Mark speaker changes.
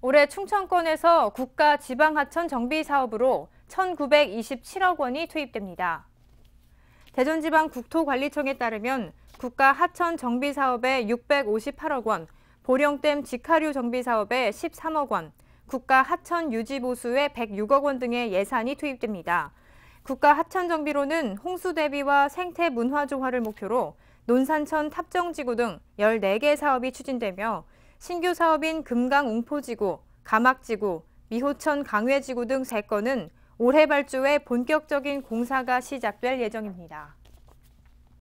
Speaker 1: 올해 충청권에서 국가 지방하천 정비 사업으로 1,927억 원이 투입됩니다. 대전지방 국토관리청에 따르면 국가 하천 정비 사업에 658억 원, 보령댐 직하류 정비 사업에 13억 원, 국가 하천 유지 보수에 106억 원 등의 예산이 투입됩니다. 국가 하천 정비로는 홍수 대비와 생태 문화 조화를 목표로 논산천 탑정지구 등 14개 사업이 추진되며 신규 사업인 금강 웅포지구, 가막지구, 미호천 강외지구 등 3건은 올해 발주에 본격적인 공사가 시작될 예정입니다.